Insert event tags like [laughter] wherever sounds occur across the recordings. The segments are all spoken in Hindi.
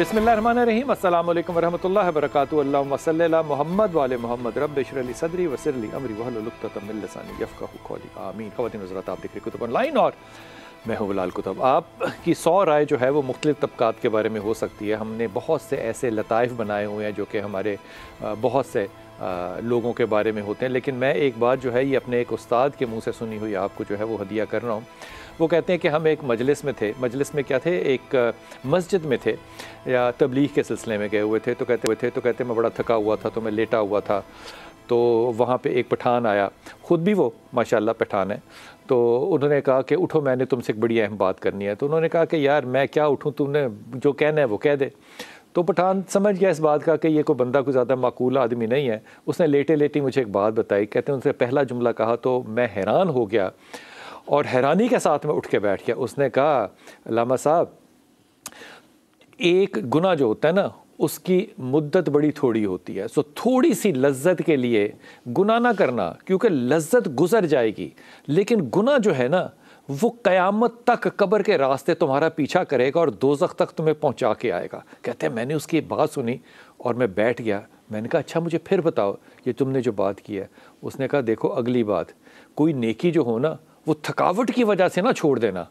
बिसमीम अल्लाम वरहमल वरक अल्लाम मोहम्मद वाले मोहम्मद रब शरली सदरी वसरली अमरी वहलतमिलसानी यफ़ाहली आप देख रहे कुतुब ऑनलाइन और मैं हूँ बिलाल कुतुब आपकी सौ राय जो है वो मुख्तलिफ तबक़ात के बारे में हो सकती है हमने बहुत से ऐसे लताइफ बनाए हुए हैं जो कि हमारे बहुत से लोगों के बारे में होते हैं लेकिन मैं एक बात जो है ये अपने एक उस्ताद के मुँह से सुनी हुई आपको जो है वो हदिया कर रहा हूँ वो कहते हैं कि हम एक मजलिस में थे मजलिस में क्या थे एक मस्जिद में थे या तबलीग के सिलसिले में गए हुए थे तो कहते हुए थे तो कहते मैं बड़ा थका हुआ था तो मैं लेटा हुआ था तो वहाँ पे एक पठान आया ख़ुद भी वो माशाल्लाह पठान है तो उन्होंने कहा कि उठो मैंने तुमसे एक बड़ी अहम बात करनी है तो उन्होंने कहा कि यार मैं क्या उठूँ तुमने जो कहना है वो कह दे तो पठान समझ गया इस बात का कि ये कोई बंदा कोई ज़्यादा माकूल आदमी नहीं है उसने लेटे लेटे मुझे एक बात बताई कहते हैं उनसे पहला जुमला कहा तो मैं हैरान हो गया और हैरानी के साथ में उठ के बैठ गया उसने कहा लामा साहब एक गुना जो होता है ना उसकी मुद्दत बड़ी थोड़ी होती है सो थोड़ी सी लज्जत के लिए गुना ना करना क्योंकि लज्जत गुजर जाएगी लेकिन गुना जो है ना वो क़यामत तक कब्र के रास्ते तुम्हारा पीछा करेगा और दोजख तक तुम्हें पहुंचा के आएगा कहते हैं मैंने उसकी बात सुनी और मैं बैठ गया मैंने कहा अच्छा मुझे फिर बताओ ये तुमने जो बात की है उसने कहा देखो अगली बात कोई नेकी जो हो ना वो थकावट की वजह से ना छोड़ देना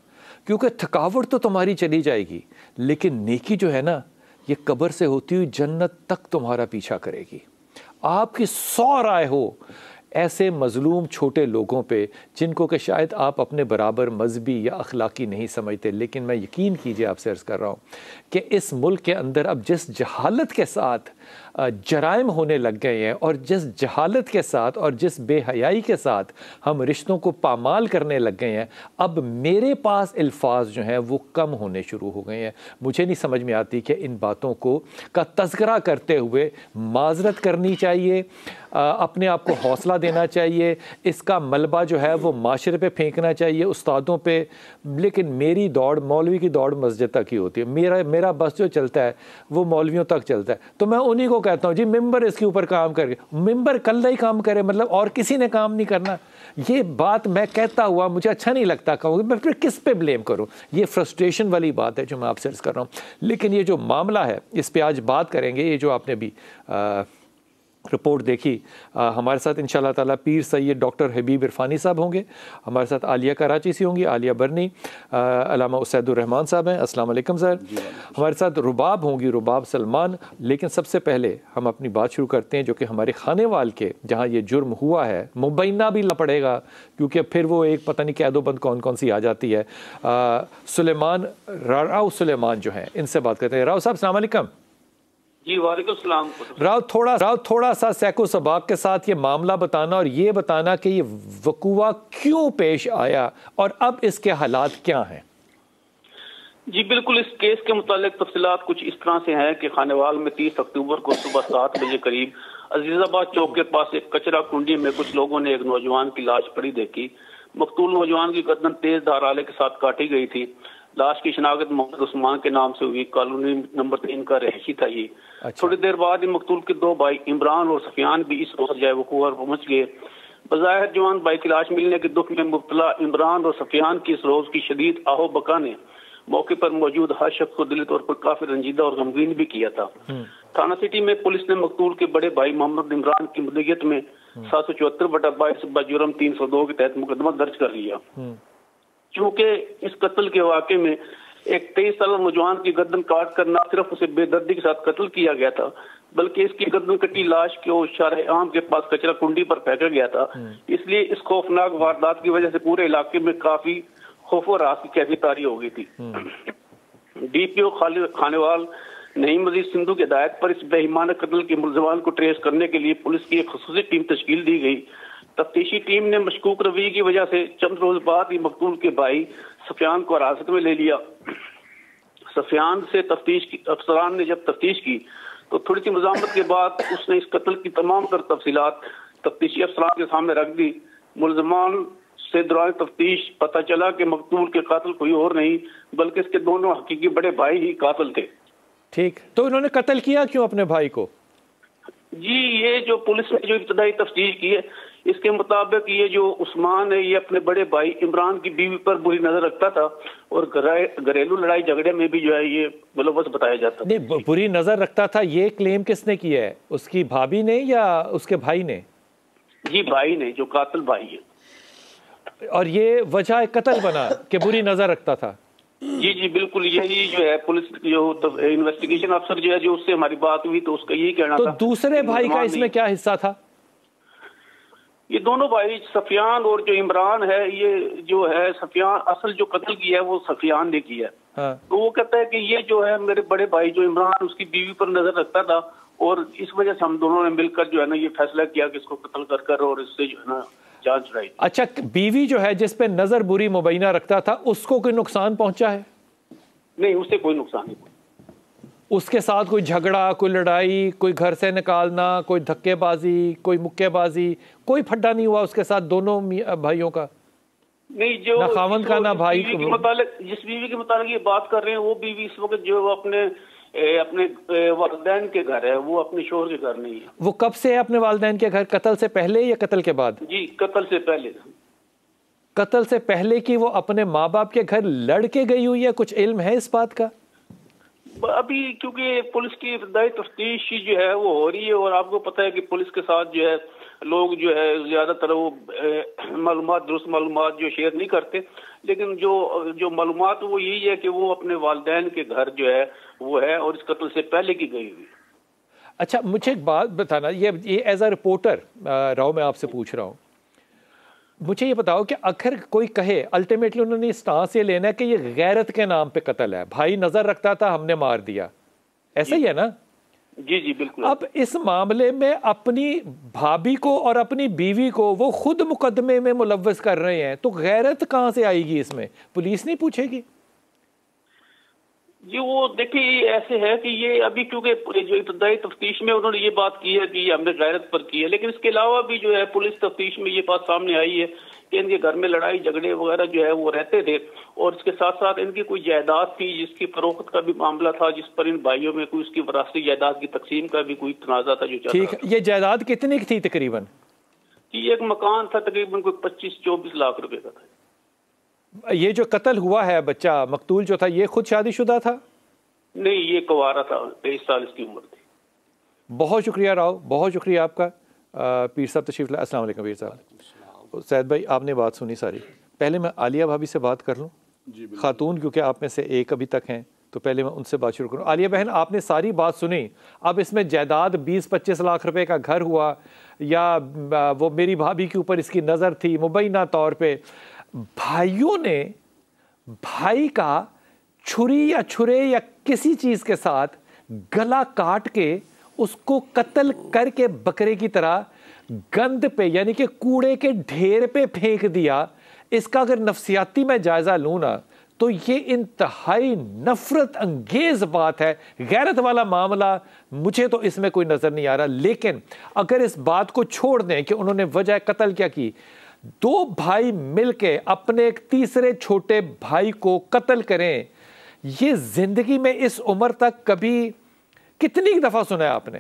क्योंकि थकावट तो तुम्हारी चली जाएगी लेकिन नेकी जो है ना ये कब्र से होती हुई जन्नत तक तुम्हारा पीछा करेगी आपकी सौ राय हो ऐसे मजलूम छोटे लोगों पे जिनको कि शायद आप अपने बराबर मजहबी या अखलाकी नहीं समझते लेकिन मैं यकीन कीजिए आपसे अर्ज़ कर रहा हूँ कि इस मुल्क के अंदर अब जिस जहालत के साथ जराइम होने लग गए हैं और जिस जहालत के साथ और जिस बेहयाई के साथ हम रिश्तों को पामाल करने लग गए हैं अब मेरे पास अल्फाज जो हैं वो कम होने शुरू हो गए हैं मुझे नहीं समझ में आती कि इन बातों को का तस्करा करते हुए माजरत करनी चाहिए अपने आप को हौसला देना चाहिए इसका मलबा जो है वो माशरे पे फेंकना चाहिए उस्तादों पे लेकिन मेरी दौड़ मौलवी की दौड़ मस्जिद तक ही होती है मेरा मेरा बस जो चलता है वो मौलवियों तक चलता है तो मैं उन उन्हीं को कहता हूँ जी मेंबर इसके ऊपर काम करके मेंबर कल ही काम करे मतलब और किसी ने काम नहीं करना ये बात मैं कहता हुआ मुझे अच्छा नहीं लगता कहूँगी मैं फिर किस पे ब्लेम करूँ ये फ्रस्ट्रेशन वाली बात है जो मैं आपसे कर रहा हूँ लेकिन ये जो मामला है इस पर आज बात करेंगे ये जो आपने भी आ, रिपोर्ट देखी आ, हमारे साथ इन ताला पीर सैद डॉक्टर हबीब इरफानी साहब होंगे हमारे साथ आलिया कराची से होंगी आलिया बरनी अलामा उसैदुररहमान साहब हैं अस्सलाम वालेकुम सर हमारे साथ रुबाब होंगी रुबाब सलमान लेकिन सबसे पहले हम अपनी बात शुरू करते हैं जो कि हमारे खाने वाल के जहाँ ये जुर्म हुआ है मुबैना भी लपड़ेगा क्योंकि फिर वो एक पता नहीं कैदोबंद कौन कौन सी आ जाती है सलेमान राव सलेमान जो हैं इनसे बात करते हैं राव साहब सलामकम राव थोड़ा राव थोड़ा सा सैको सबाक के साथ ये मामला बताना और ये बताना कि ये वकुआ क्यों पेश आया और अब इसके हालात क्या हैं जी बिल्कुल इस केस के मुतालिक तफसीत कुछ इस तरह से हैं कि खानेवाल में 30 अक्टूबर को सुबह सात बजे करीब अजीजाबाद चौक के पास एक कचरा कुंडी में कुछ लोगों ने एक नौजवान की लाश पड़ी देखी मकतूल नौजवान की गर्दन तेज धार आले के साथ काटी गई थी लाश की शनाख्त मोहम्मद उस्मान के नाम से हुई कॉलोनी नंबर तीन का रहशी था ये अच्छा। थोड़ी देर बाद ही मकतूल के दो भाई इमरान और सफियान भी इस रोज जाए वकूहर पहुंच गए बजायर जवान भाई की लाश मिलने के दुख में मुबतला इमरान और सफियान की इस रोज की शदीद आहो बका ने मौके पर मौजूद हर शख्स को दिल तौर पर काफी रंजीदा और गमगीन भी किया था हम्म। थाना सिटी में पुलिस ने मकतूल के बड़े भाई मोहम्मद इमरान की मुदयत में हम्म। सात सौ चौहत्तर बटा बाईस जुर्म तीन सौ दो के तहत मुकदमा दर्ज कर लिया हम्म। क्योंकि इस कत्ल के वाक़े में एक तेईस साल नौजवान की गर्दन काट कर ना सिर्फ उसे बेदर्दी के साथ कत्ल किया गया था बल्कि इसकी गर्दन कटी लाश के शारे आम के पास कचरा कुंडी पर फेंका गया था हम्म। इसलिए इस खौफनाक वारदात की वजह से पूरे इलाके में काफी खौफ और रात की कैफी तारी हो गई थी हम्म। डीपीओ खानेवाल नई मजीद सिंधु की हिदायत पर इस बेहिमान कत्ल के मुलजमान को ट्रेस करने के लिए पुलिस की एक खसूसी टीम तश्कील दी गई तफ्तीशी टीम ने मशकूक रवैये की वजह से चंद रोज बाद ही मकतूल के भाई सफियान को हिरासत में ले लिया सफियान से तफ्तीश की अफसरान ने जब तफ्तीश की तो थोड़ी सी मजामत के बाद उसने इस कत्ल की तमाम तर तफसीत तफ्तीशी अफसरान के सामने रख दी मुलजमान से दौरान तफ्तीश पता चला कि मकतूल के कतल कोई और नहीं बल्कि इसके दोनों हकीकी बड़े भाई ही कातल थे ठीक तो इन्होंने कत्ल किया क्यों अपने भाई को जी ये जो पुलिस ने जो इब्तदाई तफ्तीश की है इसके मुताबिक ये जो उस्मान है ये अपने बड़े भाई इमरान की बीवी पर बुरी नजर रखता था और घरेलू लड़ाई झगड़े में भी जो है ये बलोबस बताया जाता नहीं बुरी नजर रखता था ये क्लेम किसने किया है उसकी भाभी ने या उसके भाई ने जी भाई ने जो कातिल भाई है और ये वजह कतल बना के बुरी नजर रखता था जी जी बिल्कुल यही जो है पुलिस जो तो इन्वेस्टिगेशन अफसर जो है जो उससे हमारी बात हुई तो उसका यही कहना तो था दूसरे भाई का इसमें क्या हिस्सा था ये दोनों भाई सफियान और जो इमरान है ये जो है सफियान असल जो कत्ल किया है वो सफियान ने किया हाँ। तो वो कहता है कि ये जो है मेरे बड़े भाई जो इमरान उसकी बीवी पर नजर रखता था और इस वजह से हम दोनों ने मिलकर जो है ना ये फैसला किया कि इसको कत्ल कर कर और इससे जो है ना जांच रही अच्छा बीवी जो है जिसपे नजर बुरी मुबैना रखता था उसको कोई नुकसान पहुंचा है नहीं उससे कोई नुकसान नहीं उसके साथ कोई झगड़ा कोई लड़ाई कोई घर से निकालना कोई धक्केबाजी कोई मुक्केबाजी कोई फड्डा नहीं हुआ उसके साथ दोनों भाइयों का नहीं जो ना खावन का ना भाई के मुतालिक जिस बीवी के मुतालिक ये बात कर रहे हैं वो बीवी इस वक्त जो अपने ए, अपने वालदेन के घर है वो अपने शोर के घर नहीं है वो कब से है अपने वालदेन के घर कतल से पहले या कतल के बाद जी कतल से पहले कतल से पहले की वो अपने माँ बाप के घर लड़के गई हुई है कुछ इल्म है इस बात का अभी क्योंकि पुलिस की इब्तदाई तफ्तीश जो है वो हो रही है और आपको पता है कि पुलिस के साथ जो है लोग जो है ज़्यादातर वो मालूम दुरुस्त मालूम जो शेयर नहीं करते लेकिन जो जो मालूम वो यही है कि वो अपने वालदेन के घर जो है वो है और इस कत्ल से पहले की गई हुई अच्छा मुझे एक बात बताना ये ये एज अ रिपोर्टर राव मैं आपसे पूछ रहा हूँ मुझे ये बताओ कि आखिर कोई कहे अल्टीमेटली उन्होंने इस ये लेना है कि ये गैरत के नाम पे कत्ल है भाई नजर रखता था हमने मार दिया ऐसा ही है ना जी जी बिल्कुल अब इस मामले में अपनी भाभी को और अपनी बीवी को वो खुद मुकदमे में मुलवस कर रहे हैं तो गैरत कहाँ से आएगी इसमें पुलिस नहीं पूछेगी जी वो देखिए ऐसे है कि ये अभी क्योंकि जो इब्तदाई तफ्तीश में उन्होंने ये बात की है कि ये हमने गैरत पर की है लेकिन इसके अलावा भी जो है पुलिस तफ्तीश में ये बात सामने आई है कि इनके घर में लड़ाई झगड़े वगैरह जो है वो रहते थे और इसके साथ साथ इनकी कोई जायदाद थी जिसकी फरोख्त का भी मामला था जिस पर इन भाइयों में कोई उसकी वरासती जायदाद की तकसीम का भी कोई तनाजा था जो ठीक ये जायदाद कितनी की थी तकरीबन ये एक मकान था तकरीबन कोई पच्चीस चौबीस लाख रुपए का था ये जो कत्ल हुआ है बच्चा मकतूल जो था ये खुद शादीशुदा था नहीं ये कुवारा था तेईस साल इसकी उम्र थी बहुत शुक्रिया राव बहुत शुक्रिया आपका पीर साहब तशीफ अस्सलाम वालेकुम पीर साहब सैद भाई आपने बात सुनी सारी पहले मैं आलिया भाभी से बात कर लूँ खातून क्योंकि आप में से एक अभी तक हैं तो पहले मैं उनसे बात शुरू करूँ आलिया बहन आपने सारी बात सुनी अब इसमें जायदाद 20-25 लाख रुपए का घर हुआ या वो मेरी भाभी के ऊपर इसकी नज़र थी मुबैना तौर पर भाइयों ने भाई का छुरी या छुरे या किसी चीज़ के साथ गला काट के उसको कत्ल करके बकरे की तरह गंद पे यानी कि कूड़े के ढेर पे फेंक दिया इसका अगर नफसियाती में जायज़ा लू ना तो ये इंतहाई नफरत अंगेज बात है गैरत वाला मामला मुझे तो इसमें कोई नज़र नहीं आ रहा लेकिन अगर इस बात को छोड़ दें कि उन्होंने वजह कत्ल क्या की दो भाई मिलके अपने एक तीसरे छोटे भाई को कत्ल करें ये जिंदगी में इस उम्र तक कभी कितनी दफा सुना है आपने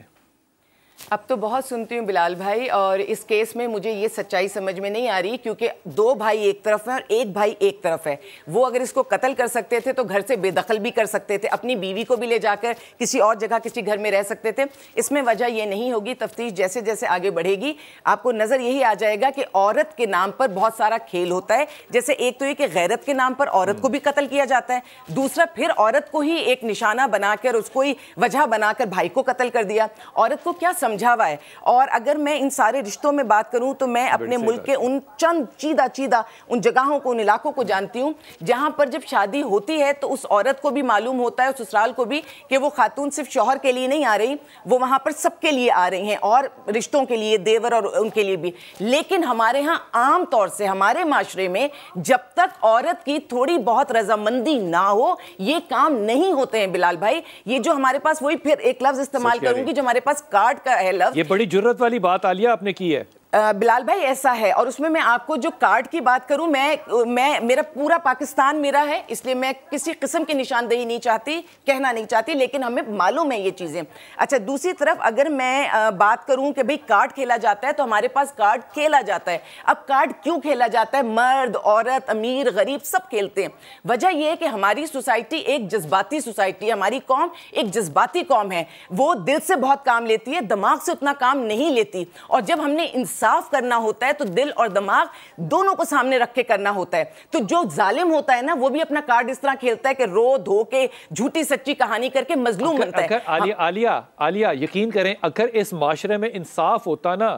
अब तो बहुत सुनती हूँ बिलाल भाई और इस केस में मुझे ये सच्चाई समझ में नहीं आ रही क्योंकि दो भाई एक तरफ हैं और एक भाई एक तरफ है वो अगर इसको कत्ल कर सकते थे तो घर से बेदखल भी कर सकते थे अपनी बीवी को भी ले जाकर किसी और जगह किसी घर में रह सकते थे इसमें वजह ये नहीं होगी तफ्तीश जैसे जैसे आगे बढ़ेगी आपको नज़र यही आ जाएगा कि औरत के नाम पर बहुत सारा खेल होता है जैसे एक तो ये कि गैरत के नाम पर औरत को भी कत्ल किया जाता है दूसरा फिर औरत को ही एक निशाना बनाकर उसको ही वजह बनाकर भाई को कत्ल कर दिया औरत को क्या समझा हुआ है और अगर मैं इन सारे रिश्तों में बात करूं तो मैं अपने मुल्क के उन चंद चीदा चीदा उन जगहों को उन इलाकों को जानती हूँ जहां पर जब शादी होती है तो उस औरत को भी मालूम होता है ससुराल को भी कि वो खातून सिर्फ शोहर के लिए नहीं आ रही वो वहाँ पर सबके लिए आ रही हैं और रिश्तों के लिए देवर और उनके लिए भी लेकिन हमारे यहाँ आम तौर से हमारे माशरे में जब तक औरत की थोड़ी बहुत रजामंदी ना हो ये काम नहीं होते हैं बिलाल भाई ये जो हमारे पास वही फिर एक लफ्ज़ इस्तेमाल करूँगी जो हमारे पास कार्ड का है लव ये बड़ी जरूरत वाली बात आलिया आपने की है बिलाल भाई ऐसा है और उसमें मैं आपको जो कार्ड की बात करूं मैं मैं मेरा पूरा पाकिस्तान मेरा है इसलिए मैं किसी किस्म की निशानदेही नहीं चाहती कहना नहीं चाहती लेकिन हमें मालूम है ये चीज़ें अच्छा दूसरी तरफ अगर मैं बात करूं कि भाई कार्ड खेला जाता है तो हमारे पास कार्ड खेला जाता है अब कार्ड क्यों खेला जाता है मर्द औरत अमीर गरीब सब खेलते हैं वजह यह है कि हमारी सोसाइटी एक जज्बाती सोसाइटी है हमारी कौम एक जज्बाती कौम है वो दिल से बहुत काम लेती है दिमाग से उतना काम नहीं लेती और जब हमने इंसान इंसाफ करना होता है तो दिल और दिमाग दोनों को सामने रख के करना होता है तो जो जालिम होता है ना वो भी अपना कार्ड इस तरह खेलता है कि रो धो के झूठी सच्ची कहानी करके मजलूम बनता है आलिया हाँ। आलिया आलिया यकीन करें अगर इस माशरे में इंसाफ होता ना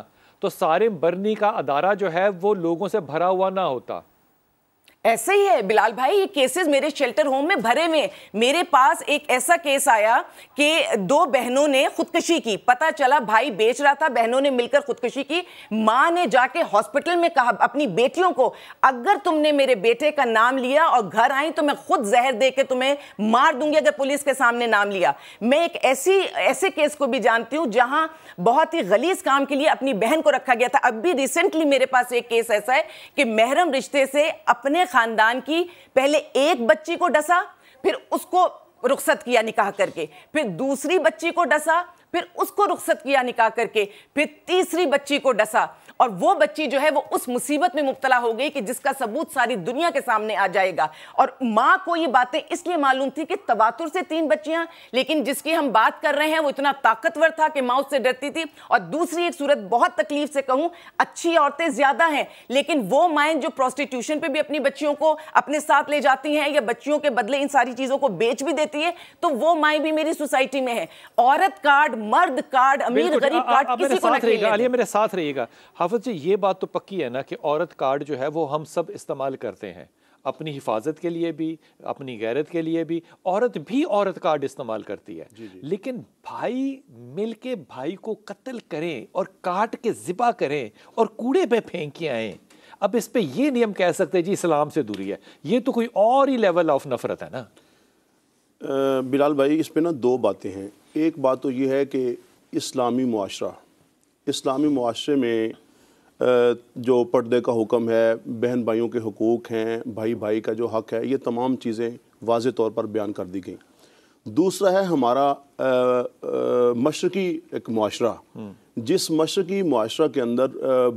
तो सारे बरनी का अदारा जो है वो लोगों से भरा हुआ ना होता ऐसे ही है बिलाल भाई ये केसेस मेरे शेल्टर होम में भरे हुए मेरे पास एक ऐसा केस आया कि दो बहनों ने खुदकुशी की पता चला भाई बेच रहा था बहनों ने मिलकर खुदकुशी की माँ ने जाके हॉस्पिटल में कहा अपनी बेटियों को अगर तुमने मेरे बेटे का नाम लिया और घर आई तो मैं खुद जहर दे के तुम्हें मार दूंगी अगर पुलिस के सामने नाम लिया मैं एक ऐसी ऐसे केस को भी जानती हूँ जहाँ बहुत ही गलीस काम के लिए अपनी बहन को रखा गया था अब भी रिसेंटली मेरे पास एक केस ऐसा है कि महरम रिश्ते से अपने ख़ानदान की पहले एक बच्ची को डसा फिर उसको रुखसत किया निकाह करके फिर दूसरी बच्ची को डसा फिर उसको रुखसत किया निकाह करके फिर तीसरी बच्ची को डसा और वो बच्ची जो है वो उस मुसीबत में मुबतला हो गई कि जिसका सबूत सारी दुनिया के सामने आ जाएगा और माँ को ये बातें इसलिए मालूम थी कि तबातुर से तीन बच्चियाँ लेकिन जिसकी हम बात कर रहे हैं वो इतना ताकतवर था कि माँ उससे डरती थी और दूसरी एक सूरत बहुत तकलीफ से कहूँ अच्छी औरतें ज़्यादा हैं लेकिन वो माएँ जो प्रोस्टिट्यूशन पर भी अपनी बच्चियों को अपने साथ ले जाती हैं या बच्चियों के बदले इन सारी चीज़ों को बेच भी देती है तो वो माएँ भी मेरी सोसाइटी में है औरत कार्ड मर्द कार्ड अमीर गरीब कार्ड किसी को मेरे साथ रहिएगा रफत जी ये बात तो पक्की है ना कि औरत कार्ड जो है वो हम सब इस्तेमाल करते हैं अपनी हिफाजत के लिए भी अपनी गैरत के लिए भी औरत भी औरत कार्ड इस्तेमाल करती है जी जी। लेकिन भाई मिल के भाई को कत्ल करें और काट के ज़िबा करें और कूड़े पे फेंक के आएँ अब इस पर यह नियम कह सकते हैं जी इस्लाम से दूरी है ये तो कोई और ही लेवल ऑफ नफरत है ना बिलाल भाई इस पर ना दो बातें हैं एक बात तो ये है कि इस्लामी माशरा इस्लामी माशरे में जो पर्दे का हुक्म है बहन भाइयों के हकूक़ हैं भाई भाई का जो हक़ है ये तमाम चीज़ें वाज तौर पर बयान कर दी गई दूसरा है हमारा मशरकी एक माशरा हम्म। जिस मशरकी माशरा के अंदर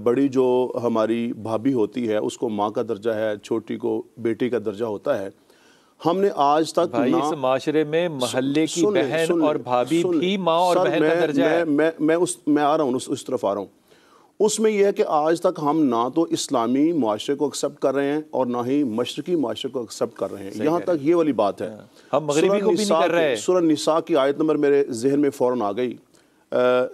बड़ी जो हमारी भाभी होती है उसको माँ का दर्जा है छोटी को बेटी का दर्जा होता है हमने आज तक भाई इस माशरे में महल्ले की बहन और भाभी भी माँ और बहन का दर्जा मैं, है मैं मैं उस मैं आ रहा हूँ उस, उस तरफ आ रहा हूँ उसमें यह है कि आज तक हम ना तो इस्लामी माशरे को एक्सेप्ट कर रहे हैं और ना ही मशरकी माशरे को एक्सेप्ट कर रहे हैं यहाँ तक ये वाली बात है हाँ। हम को भी नहीं कर रहे हैं सुरह निसा की आयत नंबर मेरे जहन में फ़ौर आ गई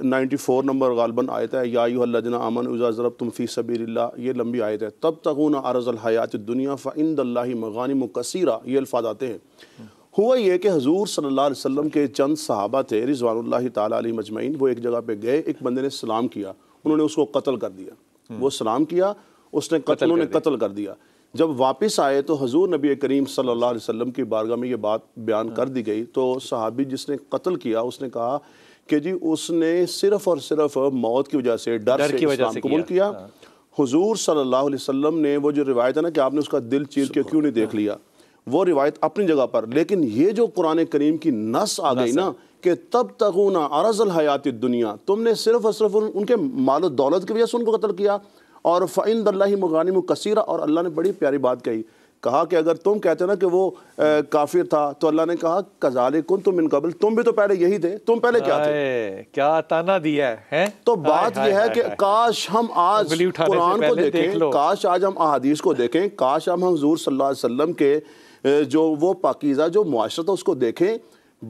नाइन्टी फ़ोर नंबर गालबन आयत है या यू जना अमन उजा ज़रब तुम फ़ी सबील्ला ये लंबी आयत है तब तक ना अरज़ल हयात दुनिया फ़ाइन फ़िंदल्ला मगानी कसीरा ये अल्फाज आते हैं हुआ यह कि हजूर सल्ला वसम के चंद सहाबा थे रिजवान ला तजमैन वो एक जगह पर गए एक बंदे ने सलाम किया उन्होंने उसको कत्ल कर दिया वो सलाम किया उसने कत्ल उन्होंने कत्ल कर दिया जब वापस आए तो हजूर नबी करीम सल्लल्लाहु अलैहि वसल्लम की बारगाह में ये बात बयान हाँ। कर दी गई तो सहाबी जिसने कत्ल किया उसने कहा कि जी उसने सिर्फ और सिर्फ मौत की वजह से डर की वजह से कबूल किया हजूर हाँ। सल्लल्लाहु अलैहि वसल्लम ने वो जो रिवायत है ना कि आपने उसका दिल चीर के क्यों नहीं देख हाँ। लिया वो रिवायत अपनी जगह पर लेकिन ये जो कुरान करीम की नस आ गई ना कि तब ना अरजल हयात दुनिया तुमने सिर्फ और सिर्फ उनके माल दौलत की वजह से उनको कत्ल किया और फ़ैन मगानी कसीरा और अल्लाह ने बड़ी प्यारी बात कही कहा कि अगर तुम कहते ना कि वो ए, काफिर था तो अल्लाह ने कहा कजाले कुन तुम इनकबल तुम भी तो पहले यही थे तुम पहले क्या थे क्या ताना दिया है, है? तो बात यह है कि काश हम आज कुरान को देखें देख काश आज हम अहादीस को देखें काश हम हजूर सल्ला के जो वो पाकिज़ा जो मुआरत है उसको देखें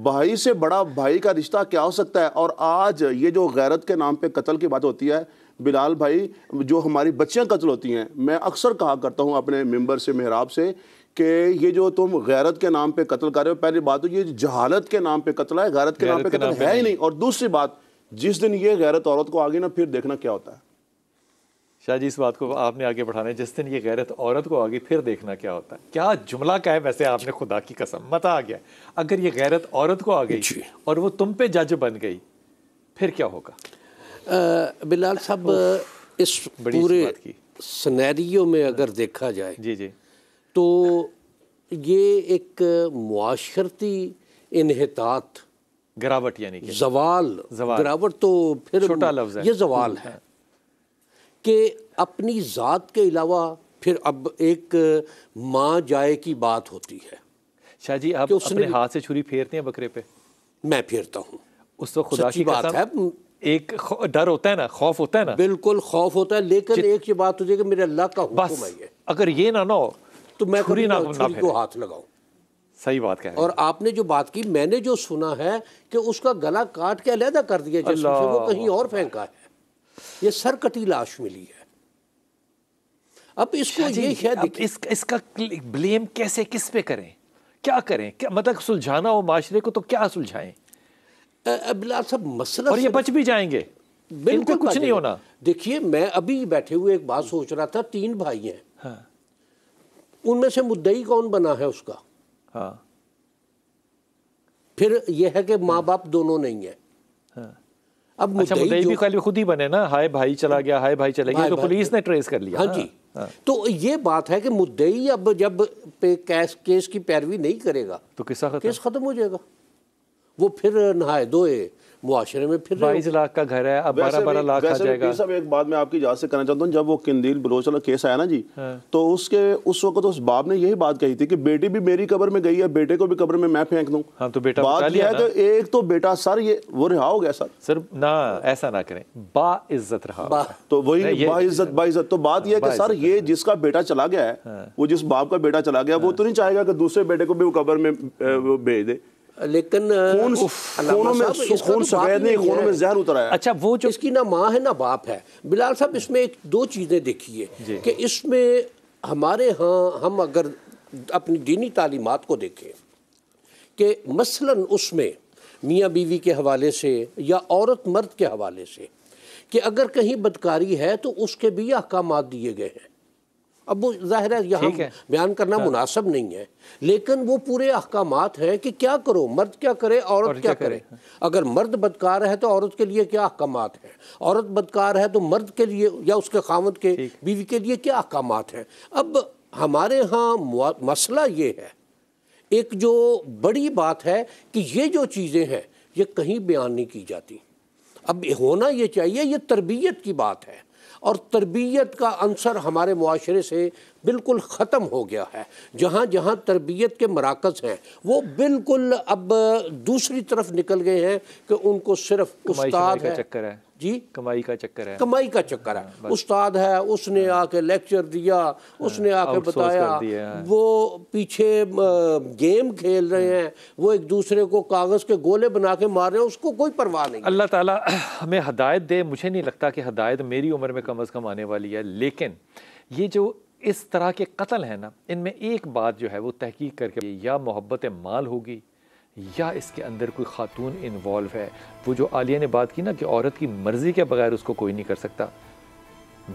भाई से बड़ा भाई का रिश्ता क्या हो सकता है और आज ये जो गैरत के नाम पे कत्ल की बात होती है बिलाल भाई जो हमारी बच्चियां कत्ल होती हैं मैं अक्सर कहा करता हूँ अपने मेंबर से मेहराब से कि ये जो तुम गैरत के नाम पे कत्ल कर रहे हो पहली बात तो ये जहालत के नाम पे कत्ल है गैरत के नाम पे कत्ल है ही नहीं और दूसरी बात जिस दिन ये गैरत औरत को आ गई ना फिर देखना क्या होता है शाह जी इस बात को आपने आगे बढ़ाना जिस दिन ये गैरत औरत को आ गई फिर देखना क्या होता है क्या जुमला का है वैसे आपने खुदा की कसम मता आ गया अगर ये गैरत औरत को आ गई और वो तुम पे जज बन गई फिर क्या होगा बिलाल साहब इस पूरे सनेरियो में अगर देखा जाए जी जी तो ये एक मुआशरती इनहतात गिरावट यानी जवाल जवाल गिरावट तो फिर छोटा लफ्ज है ये जवाल है हाँ। कि अपनी ज़ात के अलावा फिर अब एक माँ जाए की बात होती है शाह जी आप अपने हाथ से छुरी फेरते हैं बकरे पे मैं फेरता हूँ उस तो खुदा की बात है एक डर होता है ना खौफ होता है ना बिल्कुल खौफ होता है लेकिन एक ये बात होती है कि मेरे अल्लाह का बस है अगर ये ना ना हो तो मैं छुरी ना, ना को हाथ लगाऊ सही बात कह और आपने जो बात की मैंने जो सुना है कि उसका गला काट के अलहदा कर दिया जिसमें वो कहीं और फेंका है ये सरकटी लाश मिली है अब इसको ये शायद इस, इसका ब्लेम कैसे किस पे करें क्या करें क्या मतलब सुलझाना हो माशरे को तो क्या सुलझाएं अबला सब मसला और ये बच भी जाएंगे बिल्कुल कुछ नहीं होना देखिए मैं अभी बैठे हुए एक बात सोच रहा था तीन भाई हैं हाँ। उनमें से मुद्दई कौन बना है उसका हाँ। फिर यह है कि माँ बाप दोनों नहीं है अब अच्छा, मुद्दई भी खुद ही बने ना हाय भाई चला गया हाय भाई चला गया तो पुलिस ने ट्रेस कर लिया हाँ, हाँ जी हाँ। तो ये बात है कि मुद्दई अब जब पे कैश केस की पैरवी नहीं करेगा तो किसा खत्म केस खत्म हो जाएगा वो फिर नहाए धोए मुआरे में फिर बाईस लाख का घर है अब बारह बारह लाख आ जाएगा सब एक बात मैं आपकी इजाज़त से करना चाहता हूँ जब वो किंदील बलोच वाला केस आया ना जी हाँ। तो उसके उस वक्त तो उस बाप ने यही बात कही थी कि बेटी भी मेरी कब्र में गई है बेटे को भी कब्र में मैं फेंक दूँ हाँ तो बेटा बात यह है कि एक तो बेटा सर ये वो रिहा हो गया सर सर ना ऐसा ना करें बाइज्जत रहा तो वही बाइज्जत बाइज्जत तो बात यह है कि सर ये जिसका बेटा चला गया है हाँ। वो जिस बाप का बेटा चला गया वो हाँ। तो नहीं चाहेगा कि दूसरे बेटे को भी वो कबर में भेज दे लेकिन खूनों में खून तो सफेद नहीं खूनों में जहर उतर आया अच्छा वो जो इसकी ना माँ है ना बाप है बिलाल साहब इसमें एक दो चीज़ें देखिए कि इसमें हमारे यहाँ हम अगर अपनी दीनी तालीमत को देखें कि मसलन उसमें मियाँ बीवी के हवाले से या औरत मर्द के हवाले से कि अगर कहीं बदकारी है तो उसके भी अहकाम दिए गए हैं अब वो जाहिर है यहाँ बयान करना हाँ। मुनासब नहीं है लेकिन वो पूरे अहकाम हैं कि क्या करो मर्द क्या करे औरत, क्या, क्या करे, करे? अगर मर्द बदकार है तो औरत के लिए क्या अहकाम हैं औरत बदकार है तो मर्द के लिए या उसके खामद के बीवी के लिए क्या अहकाम हैं अब हमारे यहाँ मसला ये है एक जो बड़ी बात है कि ये जो चीज़ें हैं ये कहीं बयान नहीं की जाती अब होना ये चाहिए ये तरबियत की बात है और तरबियत का अंसर हमारे माशरे से बिल्कुल ख़त्म हो गया है जहाँ जहाँ तरबियत के मराकज़ हैं वो बिल्कुल अब दूसरी तरफ निकल गए हैं कि उनको सिर्फ तो उस्ताद है है जी कमाई का चक्कर है कमाई का चक्कर है हाँ, उस्ताद है उसने हाँ। आके लेक्चर दिया हाँ, उसने आके बताया वो पीछे गेम खेल रहे हैं वो एक दूसरे को कागज़ के गोले बना के मार रहे हैं उसको कोई परवाह नहीं अल्लाह ताला हमें हदायत दे मुझे नहीं लगता कि हदायत मेरी उम्र में कम अज़ कम आने वाली है लेकिन ये जो इस तरह के कत्ल हैं ना इनमें एक बात जो है वो तहकीक करके या मोहब्बत माल होगी या इसके अंदर कोई खातून इन्वॉल्व है वो जो आलिया ने बात की ना कि औरत की मर्ज़ी के बगैर उसको कोई नहीं कर सकता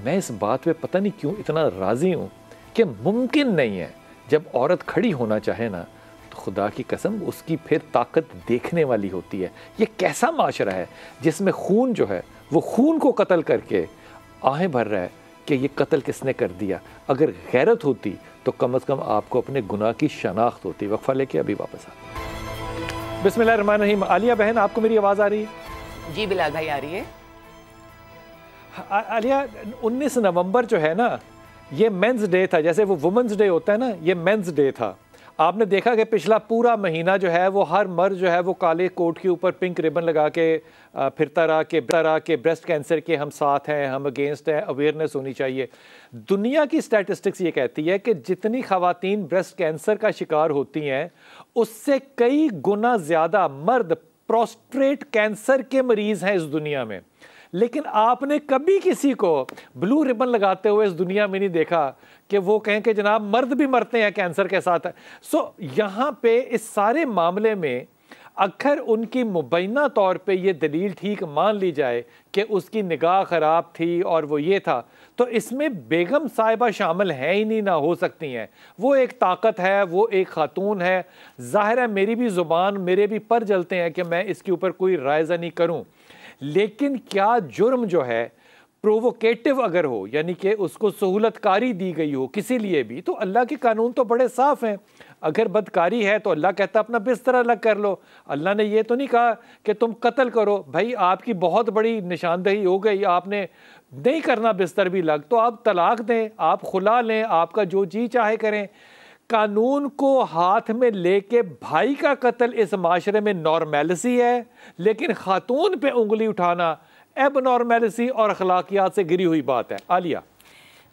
मैं इस बात पे पता नहीं क्यों इतना राज़ी हूँ कि मुमकिन नहीं है जब औरत खड़ी होना चाहे ना तो खुदा की कसम उसकी फिर ताकत देखने वाली होती है ये कैसा माशरा है जिसमें खून जो है वो खून को कत्ल करके आहें भर रहा है कि ये कत्ल किसने कर दिया अगर गैरत होती तो कम अज़ कम आपको अपने गुनाह की शनाख्त होती वक्फ़ा लेके अभी वापस आती बिस्मिल्लाह रहीम आलिया बहन आपको मेरी आवाज़ आ रही है जी बिलाल भाई आ रही है आलिया 19 नवंबर जो है ना ये मेंस डे था जैसे वो वुमेंस डे होता है ना ये मेंस डे था आपने देखा कि पिछला पूरा महीना जो है वो हर मर्द जो है वो काले कोट के ऊपर पिंक रिबन लगा के फिरता रहा के रहा के ब्रेस्ट कैंसर के हम साथ हैं हम अगेंस्ट हैं अवेयरनेस होनी चाहिए दुनिया की स्टैटिस्टिक्स ये कहती है कि जितनी खातन ब्रेस्ट कैंसर का शिकार होती हैं उससे कई गुना ज़्यादा मर्द प्रोस्ट्रेट कैंसर के मरीज़ हैं इस दुनिया में लेकिन आपने कभी किसी को ब्लू रिबन लगाते हुए इस दुनिया में नहीं देखा कि वो कहें कि जनाब मर्द भी मरते हैं कैंसर के साथ सो so, यहाँ पे इस सारे मामले में अखर उनकी मुबैना तौर पे ये दलील ठीक मान ली जाए कि उसकी निगाह ख़राब थी और वो ये था तो इसमें बेगम साहिबा शामिल हैं ही नहीं ना हो सकती हैं वो एक ताकत है वो एक खातून है ज़ाहिर है मेरी भी ज़ुबान मेरे भी पर जलते हैं कि मैं इसके ऊपर कोई रायजा नहीं करूँ लेकिन क्या जुर्म जो है प्रोवोकेटिव अगर हो यानी कि उसको सहूलतकारी दी गई हो किसी लिए भी तो अल्लाह के कानून तो बड़े साफ़ हैं अगर बदकारी है तो अल्लाह कहता अपना बिस्तर अलग कर लो अल्लाह ने ये तो नहीं कहा कि तुम कत्ल करो भाई आपकी बहुत बड़ी निशानदही हो गई आपने नहीं करना बिस्तर भी लग तो आप तलाक दें आप खुला लें आपका जो जी चाहे करें कानून को हाथ में लेके भाई का कत्ल इस माशरे में नॉर्मेलसी है लेकिन खातून पे उंगली उठाना एब नॉर्मेलसी और अखलाकियात से गिरी हुई बात है आलिया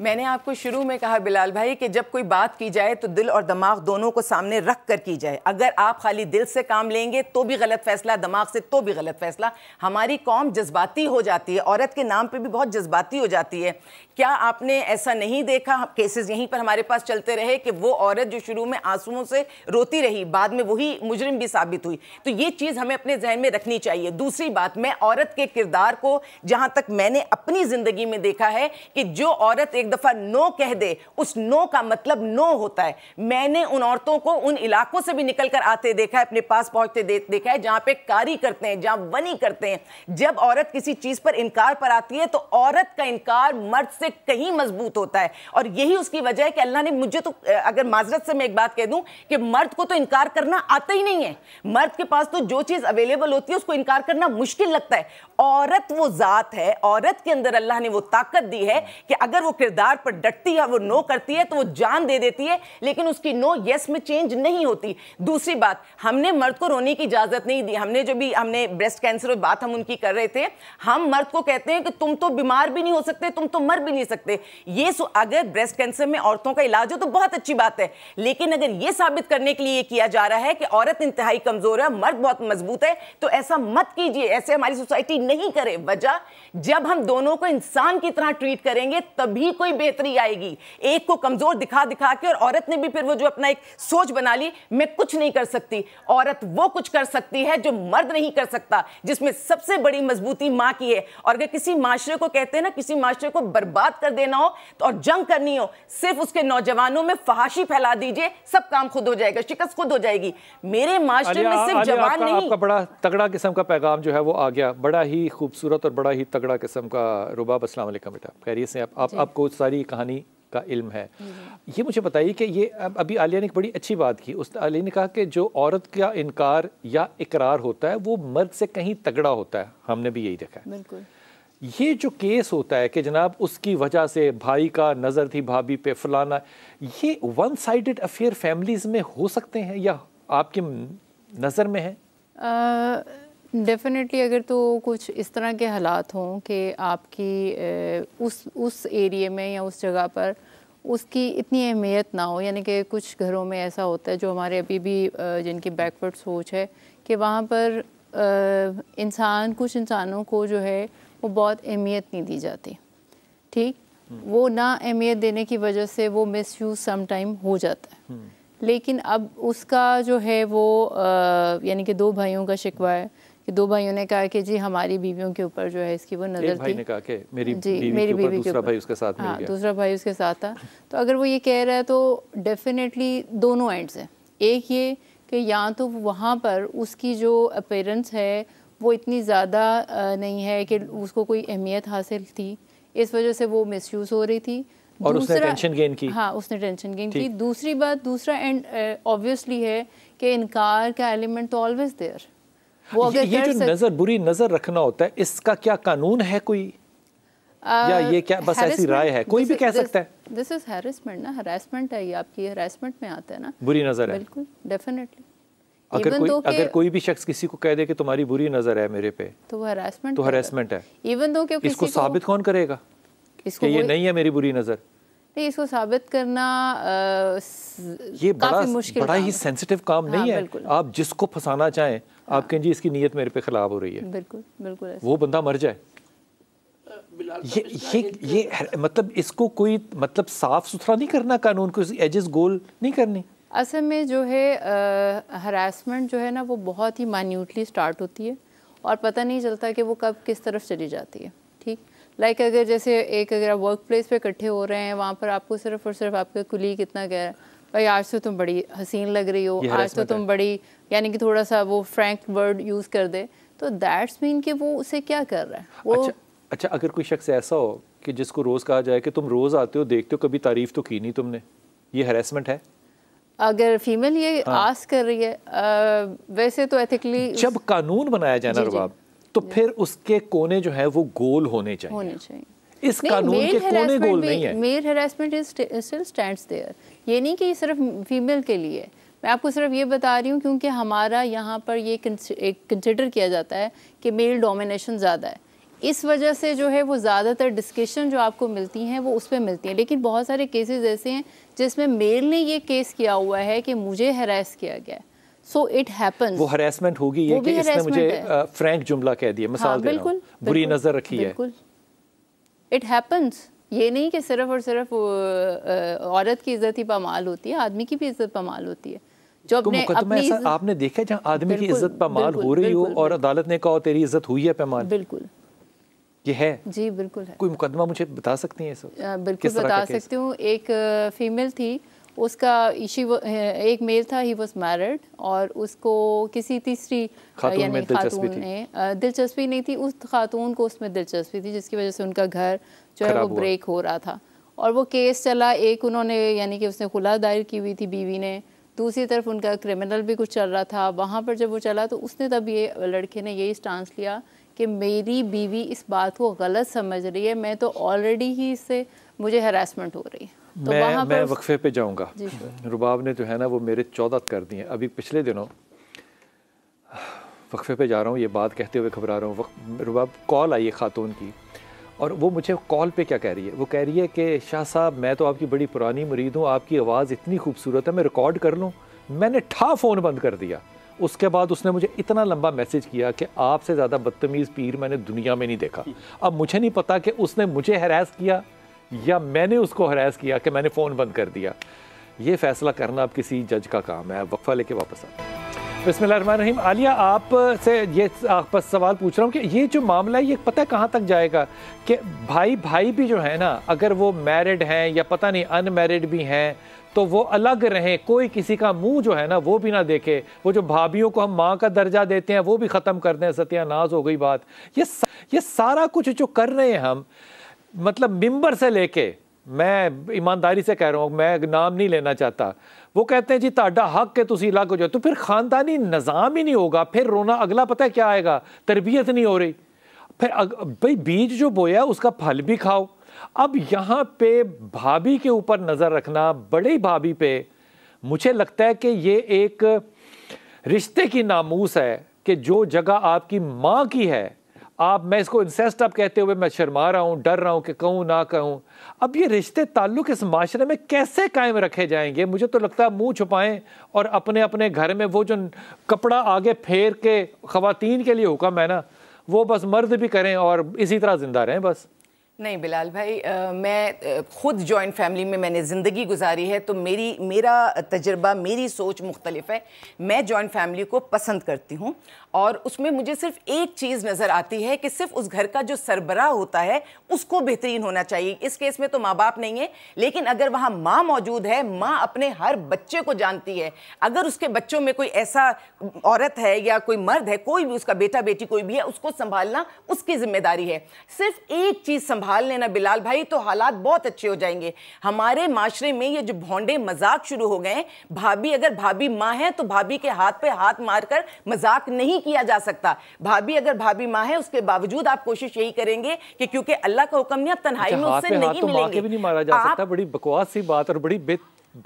मैंने आपको शुरू में कहा बिलाल भाई कि जब कोई बात की जाए तो दिल और दिमाग दोनों को सामने रख कर की जाए अगर आप खाली दिल से काम लेंगे तो भी गलत फैसला दिमाग से तो भी गलत फैसला हमारी कौम जज्बाती हो जाती है औरत के नाम पे भी बहुत जज्बाती हो जाती है क्या आपने ऐसा नहीं देखा केसेस यहीं पर हमारे पास चलते रहे कि वो औरत जो शुरू में आंसुओं से रोती रही बाद में वही मुजरिम भी साबित हुई तो ये चीज़ हमें अपने जहन में रखनी चाहिए दूसरी बात मैं औरत के किरदार को जहाँ तक मैंने अपनी ज़िंदगी में देखा है कि जो औरत एक दफ़ा नो कह दे उस नो का मतलब नो होता है मैंने उन औरतों को उन इलाकों से भी निकल कर आते देखा है अपने पास पहुँचते दे, देखा है जहाँ पर कारी करते हैं जहाँ वनी करते हैं जब औरत किसी चीज़ पर इनकार पर आती है तो औरत का इनकार मर्द से कहीं मजबूत होता है और यही उसकी वजह है कि अल्लाह ने मुझे तो अगर माजरत से मैं एक बात कह दूं कि मर्द को तो इनकार करना आता ही नहीं है मर्द के पास तो जो चीज़ अवेलेबल होती है उसको इनकार करना मुश्किल लगता है औरत वो ज़ात है औरत के अंदर अल्लाह ने वो ताकत दी है कि अगर वो किरदार पर डटती है वो नो करती है तो वो जान दे देती है लेकिन उसकी नो यस में चेंज नहीं होती दूसरी बात हमने मर्द को रोने की इजाज़त नहीं दी हमने जो भी हमने ब्रेस्ट कैंसर बात हम उनकी कर रहे थे हम मर्द को कहते हैं कि तुम तो बीमार भी नहीं हो सकते तुम तो मर भी भी नहीं सकते ये अगर ब्रेस्ट कैंसर में औरतों का इलाज हो तो बहुत अच्छी बात है लेकिन अगर ये साबित करने के लिए ये किया जा रहा है कि औरत इंतहाई कमज़ोर है मर्द बहुत मजबूत है तो ऐसा मत कीजिए ऐसे हमारी सोसाइटी नहीं करे वजह जब हम दोनों को इंसान की तरह ट्रीट करेंगे तभी कोई बेहतरी आएगी एक को कमज़ोर दिखा दिखा के और औरत ने भी फिर वो जो अपना एक सोच बना ली मैं कुछ नहीं कर सकती औरत वो कुछ कर सकती है जो मर्द नहीं कर सकता जिसमें सबसे बड़ी मजबूती माँ की है और अगर किसी माशरे को कहते हैं ना किसी माशरे को बर्बाद बर्बाद कर देना हो तो और जंग करनी हो सिर्फ उसके नौजवानों में फहाशी फैला दीजिए सब काम खुद हो जाएगा शिकस्त खुद हो जाएगी मेरे मास्टर में सिर्फ जवान नहीं आपका बड़ा तगड़ा किस्म का पैगाम जो है वो आ गया बड़ा ही खूबसूरत और बड़ा ही तगड़ा किस्म का रुबाब असल बेटा खैरियत से आपको सारी कहानी का इल्म है ये मुझे बताइए कि ये अभी आलिया ने एक बड़ी अच्छी बात की उस आलिया ने कहा कि जो औरत का इनकार या इकरार होता है वो मर्द से कहीं तगड़ा होता है हमने भी यही देखा है बिल्कुल ये जो केस होता है कि जनाब उसकी वजह से भाई का नज़र थी भाभी पे फलाना ये वन साइडेड अफेयर फैमिलीज़ में हो सकते हैं या आपके नज़र में है डेफिनेटली अगर तो कुछ इस तरह के हालात हों कि आपकी उस उस एरिए में या उस जगह पर उसकी इतनी अहमियत ना हो यानी कि कुछ घरों में ऐसा होता है जो हमारे अभी भी जिनकी बैकवर्ड सोच है कि वहाँ पर इंसान कुछ इंसानों को जो है वो बहुत अहमियत नहीं दी जाती ठीक वो ना अहमियत देने की वजह से वो मिस यूज समाइम हो जाता है हम्म। लेकिन अब उसका जो है वो यानी कि दो भाइयों का शिकवा है कि दो भाइयों ने कहा कि जी हमारी बीवियों के ऊपर जो है इसकी वो नज़र थी ने कहा कि मेरी जी बीवी मेरी बीवी दूसरा भाई उसके साथ हाँ दूसरा भाई उसके साथ था तो अगर वो ये कह रहा है तो डेफिनेटली दोनों एंड्स हैं एक ये कि या तो वहाँ पर उसकी जो अपेरेंस है वो इतनी ज़्यादा नहीं है कि उसको कोई अहमियत हासिल थी इस वजह से वो मिस हो रही थी और उसने टेंशन गेन की हाँ उसने टेंशन गेन की दूसरी बात दूसरा एंड ऑब्वियसली है कि इनकार का एलिमेंट तो ऑलवेज देयर वो अगर ये, ये जो नज़र बुरी नज़र रखना होता है इसका क्या कानून है कोई आ, या ये क्या बस ऐसी राय है कोई भी कह this, सकता है दिस इज हैरेसमेंट ना हैरेसमेंट है ये आपकी हैरेसमेंट में आता है ना बुरी नज़र है बिल्कुल डेफिनेटली अगर कोई अगर कोई भी शख्स किसी को कह दे कि तुम्हारी बुरी नज़र है मेरे पे तो वो हरासमेंट तो हरासमेंट है इवन दो कि इसको साबित कौन करेगा इसको ये नहीं है मेरी बुरी नज़र नहीं इसको साबित करना आ, ये बड़ा बड़ा ही सेंसिटिव काम हाँ, नहीं है आप जिसको फंसाना चाहें हाँ। आप कहें जी इसकी नीयत मेरे पे खिलाफ हो रही है बिल्कुल बिल्कुल वो बंदा मर जाए ये ये ये मतलब इसको कोई मतलब साफ सुथरा नहीं करना कानून को एजेस गोल नहीं करनी असल में जो है हरासमेंट जो है ना वो बहुत ही माइन्यूटली स्टार्ट होती है और पता नहीं चलता कि वो कब किस तरफ चली जाती है ठीक लाइक like अगर जैसे एक अगर आप वर्क प्लेस पर इकट्ठे हो रहे हैं वहाँ पर आपको सिर्फ और सिर्फ आपका कुली कितना कह रहा है भाई आज तो तुम बड़ी हसीन लग रही हो आज तो तुम बड़ी यानी कि थोड़ा सा वो फ्रैंक वर्ड यूज़ कर दे तो दैट्स मीन कि वो उसे क्या कर रहा है वो अच्छा, अच्छा अगर कोई शख्स ऐसा हो कि जिसको रोज़ कहा जाए कि तुम रोज़ आते हो देखते हो कभी तारीफ़ तो की नहीं तुमने ये हरासमेंट है अगर फीमेल ये आस हाँ। कर रही है आ, वैसे तो एथिकली जब उस... कानून बनाया जाए ना रबाब तो फिर उसके कोने जो है वो गोल होने चाहिए होने चाहिए इस कानून के कोने गोल नहीं है male harassment is still stands there ये नहीं कि सिर्फ फीमेल के लिए मैं आपको सिर्फ ये बता रही हूँ क्योंकि हमारा यहाँ पर ये कंसिडर किया जाता है कि मेल डोमिनेशन ज़्यादा है इस वजह से जो है वो ज़्यादातर डिस्कशन जो आपको मिलती हैं वो उस पर मिलती हैं लेकिन बहुत सारे केसेस ऐसे हैं जिसमें मेल ने ये केस किया हुआ है कि मुझे हरास किया गया सो इट हैपन्स वो हरेसमेंट होगी ये कि इसने मुझे फ्रैंक जुमला कह दिया मिसाल हाँ, बिल्कुल, बिल्कुल बुरी नज़र रखी है इट हैपन्स ये नहीं कि सिर्फ और सिर्फ औरत की इज्जत ही पामाल होती है आदमी की भी इज्जत पामाल होती है जो तो अपने अपनी आपने देखा जहाँ आदमी की इज्जत पामाल हो रही हो और अदालत ने कहा तेरी इज्जत हुई है पैमाल बिल्कुल ये है जी बिल्कुल है कोई मुकदमा मुझे बता सकती है बिल्कुल बता सकती हूँ एक फीमेल थी उसका इशी एक मेल था ही वॉज मैरिड और उसको किसी तीसरी यानी खातून ने दिलचस्पी नहीं थी उस खातून को उसमें दिलचस्पी थी जिसकी वजह से उनका घर जो है वो ब्रेक हो रहा था और वो केस चला एक उन्होंने यानी कि उसने खुला दायर की हुई थी बीवी ने दूसरी तरफ उनका क्रिमिनल भी कुछ चल रहा था वहाँ पर जब वो चला तो उसने तब ये लड़के ने यही स्टांस लिया कि मेरी बीवी इस बात को गलत समझ रही है मैं तो ऑलरेडी ही इससे मुझे हरासमेंट हो रही है तो मैं मैं वक्फे पे जाऊंगा रुबाब ने जो है ना वो मेरे चौदह कर दिए अभी पिछले दिनों वक्फे पे जा रहा हूँ ये बात कहते हुए घबरा रहा हूँ रुबाब कॉल आई है ख़ातून की और वो मुझे कॉल पे क्या कह रही है वो कह रही है कि शाह साहब मैं तो आपकी बड़ी पुरानी मरीद हूँ आपकी आवाज़ इतनी खूबसूरत है मैं रिकॉर्ड कर लूँ मैंने ठा फ़ोन बंद कर दिया उसके बाद उसने मुझे इतना लंबा मैसेज किया कि आपसे ज़्यादा बदतमीज़ पीर मैंने दुनिया में नहीं देखा अब मुझे नहीं पता कि उसने मुझे हरास किया या मैंने उसको हरास किया कि मैंने फ़ोन बंद कर दिया ये फैसला करना अब किसी जज का काम है वक्फ़ा लेके वापस बसमान रहीम आलिया आप से ये आप सवाल पूछ रहा हूँ कि ये जो मामला है ये पता है कहाँ तक जाएगा कि भाई भाई भी जो है ना अगर वो मैरिड हैं या पता नहीं अनमैरिड भी हैं तो वो अलग रहें कोई किसी का मुंह जो है ना वो भी ना देखे वो जो भाभीियों को हम माँ का दर्जा देते हैं वो भी ख़त्म कर दें सत्यानाश हो गई बात ये ये सारा कुछ जो कर रहे हैं हम मतलब मिंबर से लेके मैं ईमानदारी से कह रहा हूँ मैं नाम नहीं लेना चाहता वो कहते हैं जी ताडा हक के तुम अलग हो जाओ तो फिर ख़ानदानी निज़ाम ही नहीं होगा फिर रोना अगला पता है क्या आएगा तरबियत नहीं हो रही फिर भाई बीज जो बोया उसका फल भी खाओ अब यहाँ पे भाभी के ऊपर नज़र रखना बड़े भाभी पे मुझे लगता है कि ये एक रिश्ते की नामूस है कि जो जगह आपकी माँ की है आप मैं इसको इंसेस्ट आप कहते हुए मैं शर्मा रहा हूँ डर रहा हूँ कि कहूँ ना कहूँ अब ये रिश्ते ताल्लुक इस माशरे में कैसे कायम रखे जाएंगे मुझे तो लगता है मुंह छुपाएं और अपने अपने घर में वो जो कपड़ा आगे फेर के ख़वातीन के लिए हुक्म है ना वो बस मर्द भी करें और इसी तरह ज़िंदा रहें बस नहीं बिलाल भाई आ, मैं ख़ुद जॉइंट फैमिली में मैंने ज़िंदगी गुजारी है तो मेरी मेरा तजर्बा मेरी सोच मुख्तलिफ है मैं जॉइंट फैमिली को पसंद करती हूँ और उसमें मुझे सिर्फ एक चीज़ नज़र आती है कि सिर्फ उस घर का जो सरबरा होता है उसको बेहतरीन होना चाहिए इस केस में तो माँ बाप नहीं है लेकिन अगर वहाँ माँ मौजूद है माँ अपने हर बच्चे को जानती है अगर उसके बच्चों में कोई ऐसा औरत है या कोई मर्द है कोई भी उसका बेटा बेटी कोई भी है उसको संभालना उसकी जिम्मेदारी है सिर्फ एक चीज़ संभाल लेना बिलाल भाई तो हालात बहुत अच्छे हो जाएंगे हमारे माशरे में ये जो भोंडे मजाक शुरू हो गए भाभी अगर भाभी माँ है तो भाभी के हाथ पे हाथ मारकर मजाक नहीं नहीं किया जा सकता भाभी अगर भाभी माँ है उसके बावजूद आप कोशिश यही करेंगे कि क्योंकि अल्लाह का हुक्म नहीं आप तनहाई अच्छा, में उससे नहीं तो मिलेंगे भी नहीं मारा जा सकता बड़ी बकवास सी बात और बड़ी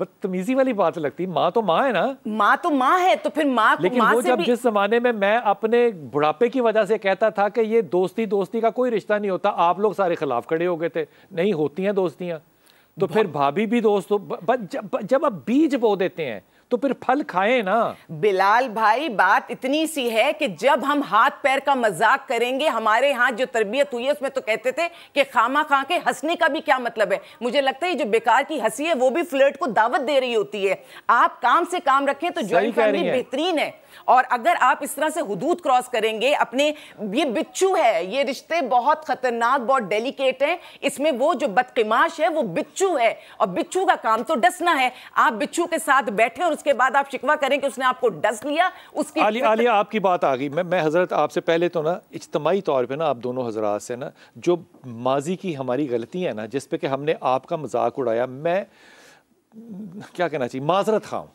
बदतमीजी वाली बात लगती माँ तो माँ है ना माँ तो माँ है तो फिर माँ लेकिन माँ वो जब जिस जमाने में मैं अपने बुढ़ापे की वजह से कहता था कि ये दोस्ती दोस्ती का कोई रिश्ता नहीं होता आप लोग सारे खिलाफ खड़े हो गए थे नहीं होती हैं दोस्तियाँ तो फिर भाभी भी दोस्तों जब, जब आप बीज बो देते हैं तो फिर फल खाए ना बिलाल भाई बात इतनी सी है कि जब हम हाथ पैर का मजाक करेंगे हमारे यहाँ जो तरबियत हुई है उसमें तो कहते थे कि खामा खा के हंसने का भी क्या मतलब है मुझे लगता है जो बेकार की हंसी है वो भी फ्लर्ट को दावत दे रही होती है आप काम से काम रखें तो जो फैमिली बेहतरीन है और अगर आप इस तरह से हदूद क्रॉस करेंगे अपने ये बिच्छू है ये रिश्ते बहुत खतरनाक बहुत डेलिकेट हैं इसमें वो जो बदकमाश है वो बिच्छू है और बिच्छू का काम तो डसना है आप बिच्छू के साथ बैठे और उसके बाद आप शिकवा करें कि उसने आपको डस लिया उसकी आलिया फितर... आलिया आपकी बात आ गई मैं मैं हज़रत आपसे पहले तो ना इज्तमाही तौर पर ना आप दोनों हजरात से ना जो माजी की हमारी गलती है ना जिसपे कि हमने आपका मजाक उड़ाया मैं क्या कहना चाहिए माजरत खाऊँ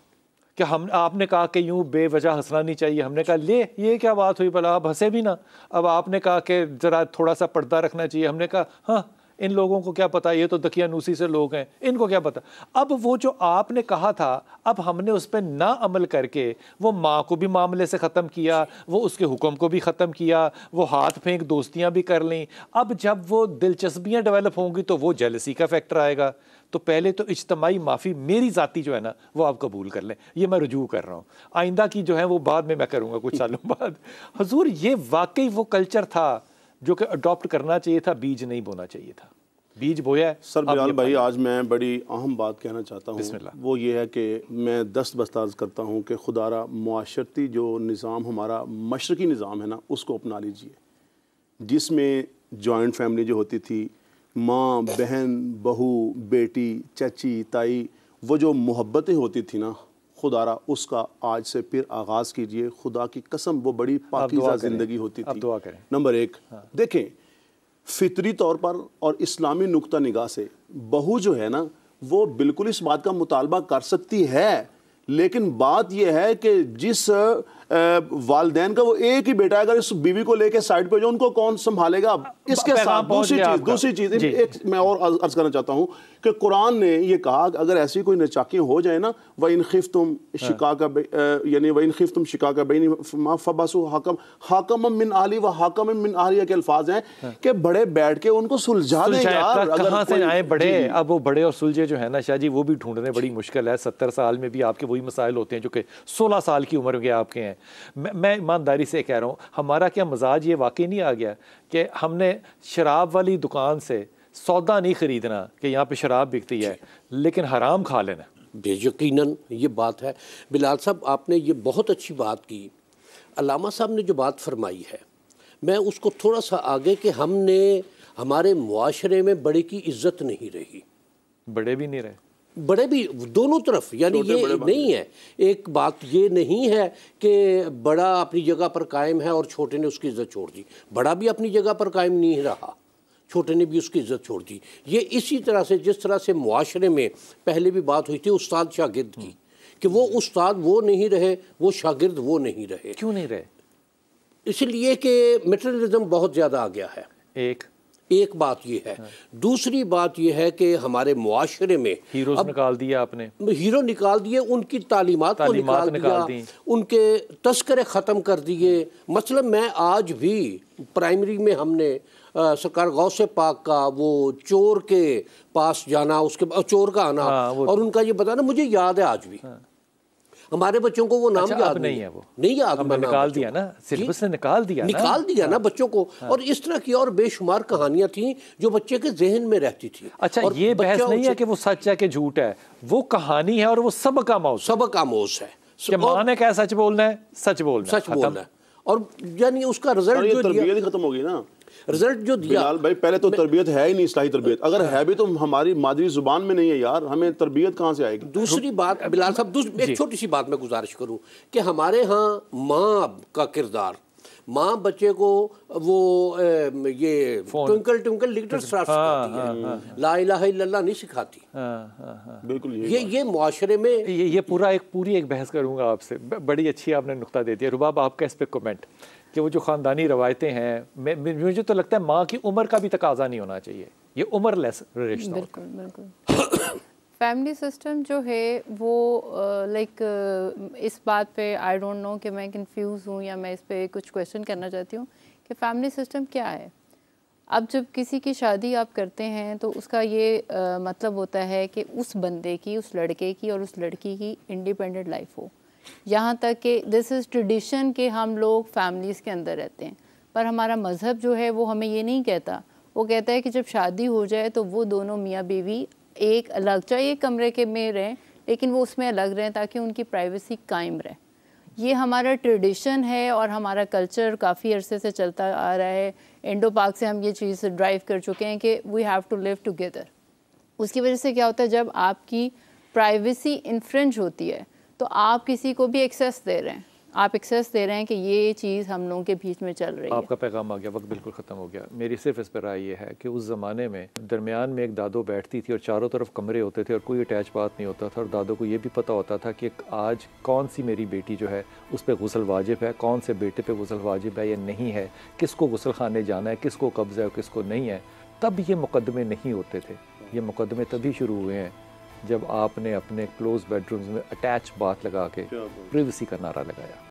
कि हम आपने कहा कि यूँ बेवजह हंसना नहीं चाहिए हमने कहा ले ये क्या बात हुई भला आप हंसे भी ना अब आपने कहा कि ज़रा थोड़ा सा पर्दा रखना चाहिए हमने कहा हाँ इन लोगों को क्या पता ये तो दकियानूसी से लोग हैं इनको क्या पता अब वो जो आपने कहा था अब हमने उस पर ना अमल करके वो माँ को भी मामले से ख़त्म किया वो उसके हुक्म को भी ख़त्म किया वो हाथ फेंक दोस्तियाँ भी कर लें अब जब वो दिलचस्पियाँ डेवलप होंगी तो वो जेलसी का फैक्टर आएगा तो पहले तो इज्तमाही माफ़ी मेरी ज़ाती जो है ना वो आप कबूल कर लें ये मैं रजू कर रहा हूँ आइंदा की जो है वो बाद में मैं करूँगा कुछ सालों बाद [laughs] हजूर ये वाकई वो कल्चर था जो कि अडोप्ट करना चाहिए था बीज नहीं बोना चाहिए था बीज बोया है सर बिलाल भाई आज मैं बड़ी अहम बात कहना चाहता हूँ वो ये है कि मैं दस्त बस्ताज करता हूँ कि खुदारा माशरती जो निज़ाम हमारा मशरकी निज़ाम है ना उसको अपना लीजिए जिसमें जॉइंट फैमिली जो होती थी माँ बहन बहू बेटी चची ताई वो जो मोहब्बतें होती थी ना खुदारा उसका आज से फिर आगाज़ कीजिए खुदा की कसम वो बड़ी पाकिजा ज़िंदगी होती थी दुआ करें नंबर एक हाँ। देखें फितरी तौर पर और इस्लामी नुकता निगाह से बहू जो है ना वो बिल्कुल इस बात का मुतालबा कर सकती है लेकिन बात यह है कि जिस वालदेन का वो एक ही बेटा है अगर इस बीवी को लेके साइड पे जो उनको कौन संभालेगा इसके साथ दूसरी चीज दूसरी चीज एक मैं और अर्ज करना चाहता हूँ कि कुरान ने ये कहा अगर ऐसी कोई नचाकियाँ हो जाए ना वह इन खिफ तुम हाँ। शिका का यानी वह इन खिफ तुम शिका का बेनी फबासु हाकम हाकम मिन आली व हाकम मिन आलिया के अल्फाज हैं हाँ। कि बड़े बैठ के उनको सुलझा ले यार कहाँ से आए बड़े अब वो बड़े और सुलझे जो है ना शाह जी वो भी ढूंढने बड़ी मुश्किल है सत्तर साल में भी आपके वही मसाइल होते हैं जो कि सोलह साल की उम्र के आपके हैं मैं ईमानदारी से कह रहा हूँ हमारा क्या मजाज ये वाकई नहीं आ गया कि हमने शराब वाली दुकान से सौदा नहीं ख़रीदना कि यहाँ पे शराब बिकती है लेकिन हराम खा लेना बेयकीन ये बात है बिलाल साहब आपने ये बहुत अच्छी बात की अलामा साहब ने जो बात फरमाई है मैं उसको थोड़ा सा आगे कि हमने हमारे मुआरे में बड़े की इज्जत नहीं रही बड़े भी नहीं रहे बड़े भी दोनों तरफ यानी ये नहीं है एक बात ये नहीं है कि बड़ा अपनी जगह पर कायम है और छोटे ने उसकी इज्जत छोड़ दी बड़ा भी अपनी जगह पर कायम नहीं रहा छोटे ने भी उसकी इज्जत छोड़ दी ये इसी तरह से जिस तरह से मुआरे में पहले भी बात हुई थी उस्ताद शागिर्द की कि वो उस्ताद वो नहीं रहे वो शागिर्द वो नहीं रहे क्यों नहीं रहे इसलिए कि मटेरियलिज्म बहुत ज़्यादा आ गया है एक एक बात यह है हाँ। दूसरी बात यह है कि हमारे मुआरे में हीरो निकाल दिया आपने हीरो निकाल दिए उनकी तालीमत को निकाल, निकाल दिया उनके तस्करे ख़त्म कर दिए मतलब मैं आज भी प्राइमरी में हमने आ, सरकार गौ से पाक का वो चोर के पास जाना उसके चोर का आना हाँ, और उनका ये बताना मुझे याद है आज भी हाँ। हमारे बच्चों को वो नाम अच्छा, याद नहीं है वो नहीं याद हमने निकाल दिया ना सिलेबस ने निकाल दिया निकाल दिया ना हाँ। बच्चों को हाँ। और इस तरह की और बेशुमार कहानियां थी जो बच्चे के जहन में रहती थी अच्छा ये बहस नहीं है कि वो सच है कि झूठ है वो कहानी है और वो सबक आमोज सबक आमोज है कि माँ सच बोलना है सच बोलना सच बोलना है और यानी उसका रिजल्ट जो खत्म हो गई ना रिजल्ट जो दिया भाई पहले तो तरबियत है ही नहीं इसलाही तरबियत अगर है भी तो हमारी मादरी जुबान में नहीं है यार हमें तरबियत कहाँ से आएगी दूसरी बात बिलाल साहब एक छोटी सी बात मैं गुजारिश करूँ कि हमारे यहाँ माँ का किरदार माँ बच्चे को वो ए, ये ट्विंकल ट्विंकल लिटर स्टार हाँ, सिखाती हाँ, है हाँ। ला इलाहा नहीं सिखाती बिल्कुल ये ये माशरे में ये ये पूरा एक पूरी एक बहस करूँगा आपसे बड़ी अच्छी आपने नुकता दे दिया रुबाब आपका इस पर कमेंट कि वो जो ख़ानदानी रवायतें हैं मुझे तो लगता है माँ की उम्र का भी तकाजा नहीं होना चाहिए ये उम्र लेस रिश्ता बिल्कुल बिल्कुल फैमिली [coughs] सिस्टम जो है वो लाइक इस बात पे आई डोंट नो कि मैं कंफ्यूज हूँ या मैं इस पर कुछ क्वेश्चन करना चाहती हूँ कि फैमिली सिस्टम क्या है अब जब किसी की शादी आप करते हैं तो उसका ये uh, मतलब होता है कि उस बंदे की उस लड़के की और उस लड़की की इंडिपेंडेंट लाइफ हो यहाँ तक कि दिस इज़ ट्रेडिशन के हम लोग फैमिलीज़ के अंदर रहते हैं पर हमारा मज़हब जो है वो हमें ये नहीं कहता वो कहता है कि जब शादी हो जाए तो वो दोनों मियाँ बीवी एक अलग चाहे एक कमरे के में रहें लेकिन वो उसमें अलग रहें ताकि उनकी प्राइवेसी कायम रहे ये हमारा ट्रेडिशन है और हमारा कल्चर काफ़ी अरसे से चलता आ रहा है इंडो पार्क से हम ये चीज़ ड्राइव कर चुके हैं कि we have to live together उसकी वजह से क्या होता है जब आपकी प्राइवेसी इन्फ्रेंज होती है तो आप किसी को भी एक्सेस दे रहे हैं आप एक्सेस दे रहे हैं कि ये चीज़ हम लोगों के बीच में चल रही है आपका पैगाम आ गया वक्त बिल्कुल ख़त्म हो गया मेरी सिर्फ इस पर राय ये है कि उस ज़माने में दरमियान में एक दादो बैठती थी और चारों तरफ कमरे होते थे और कोई अटैच बात नहीं होता था और दादो को ये भी पता होता था कि आज कौन सी मेरी बेटी जो है उस पर गसल वाजिब है कौन से बेटे पर गसल वाजिब है या नहीं है को गसल खाने जाना है किस को कब्ज़ है और को नहीं है तब ये मुकदमे नहीं होते थे ये मुकदमे तभी शुरू हुए हैं जब आपने अपने क्लोज बेडरूम्स में अटैच बाथ लगा के प्रिवेसी का नारा लगाया